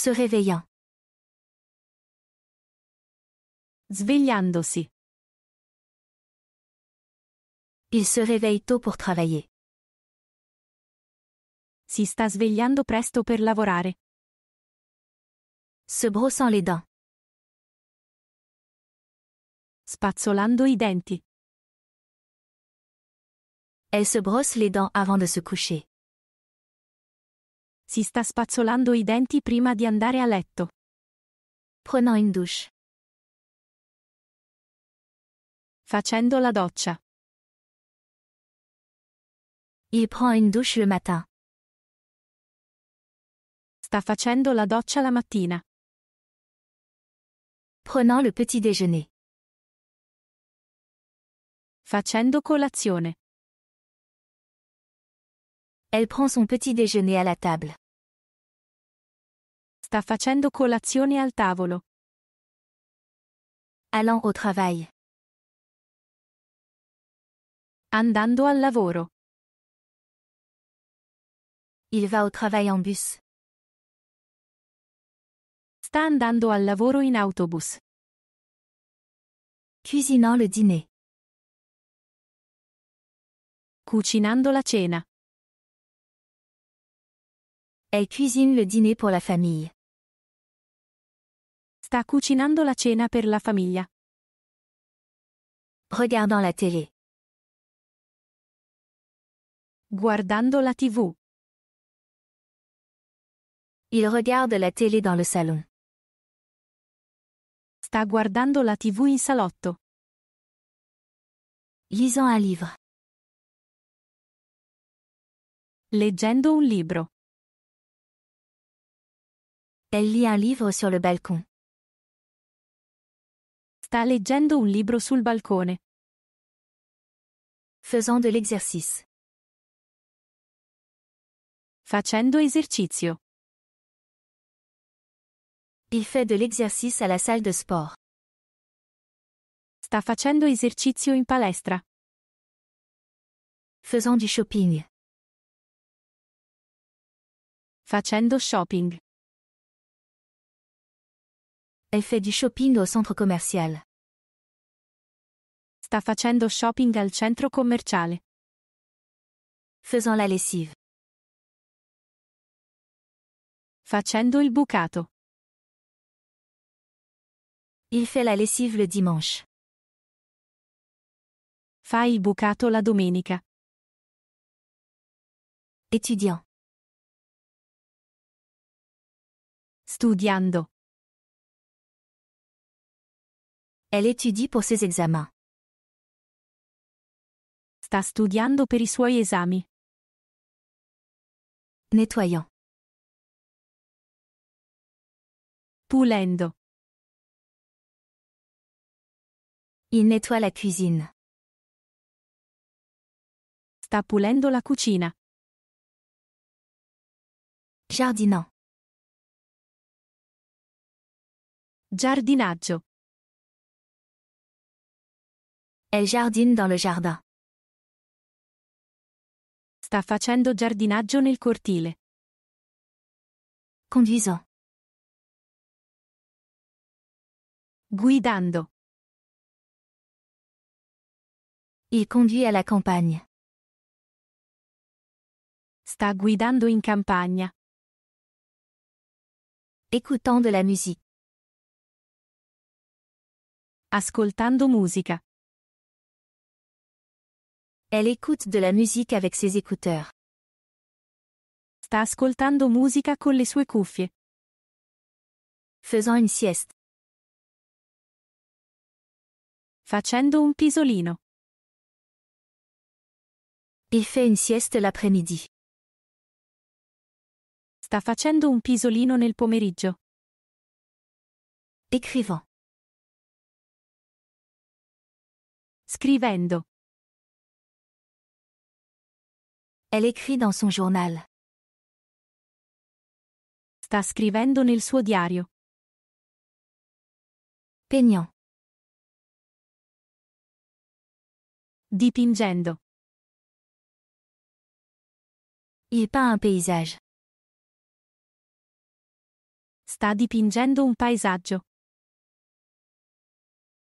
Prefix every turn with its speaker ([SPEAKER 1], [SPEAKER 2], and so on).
[SPEAKER 1] se réveillant. Svegliandosi. Il se réveille tôt pour travailler. Si sta svegliando presto per lavorare. Se brossant les dents. Spazzolando i denti. Elle se brosse les dents avant de se coucher. Si sta spazzolando i denti prima di andare a letto. Prenant une douche. Facendo la doccia. Il prend une douche le matin. Sta facendo la doccia la mattina. Prenant le petit déjeuner. Facendo colazione. Elle prend son petit déjeuner à la table. Sta facendo colazione al tavolo. Allant au travail. Andando al lavoro. Il va au travail en bus. Sta andando al lavoro in autobus. Cuisinant le dîner. Cucinando la cena. Elle cuisine le dîner pour la famille. Sta cucinando la cena per la famiglia. Regardant la télé. Guardando la TV. Il regarde la télé dans le salon. Sta guardando la TV in salotto. Lisant un livre. Leggendo un libro. Elle lit un livre sur le balcon. Sta leggendo un libro sul balcone. Faisant de l'exercice. Facendo esercizio. Il fait de l'exercice à la salle de sport. Sta facendo esercizio in palestra. Faisant du shopping. Facendo shopping. Elle fait du shopping au centre commercial. Sta facendo shopping al centro commerciale. Faisons la lessive. Facendo il bucato. Il fait la lessive le dimanche. Fai il bucato la domenica. Étudiant. Studiando. Elle étudie pour ses examens. Sta studiando per i suoi esami. Nettoyant. Pulendo. Il nettoie la cuisine. Sta pulendo la cucina. Jardinant. Giardinaggio. Elle jardine dans le jardin. Sta facendo giardinaggio nel cortile. Condiviso. Guidando. Il conduit alla campagna. Sta guidando in campagna. Écoutant de la musique. Ascoltando musica. Elle écoute de la musique avec ses écouteurs. Sta ascoltando musica con le sue cuffie. Faisant une sieste. Facendo un pisolino. Il fait une sieste l'après-midi. Sta facendo un pisolino nel pomeriggio. Écrivant. Scrivendo. Elle écrit dans son journal. Sta scrivendo nel suo diario. Peignant. Dipingendo. Il peint un paysage. Sta dipingendo un paesaggio.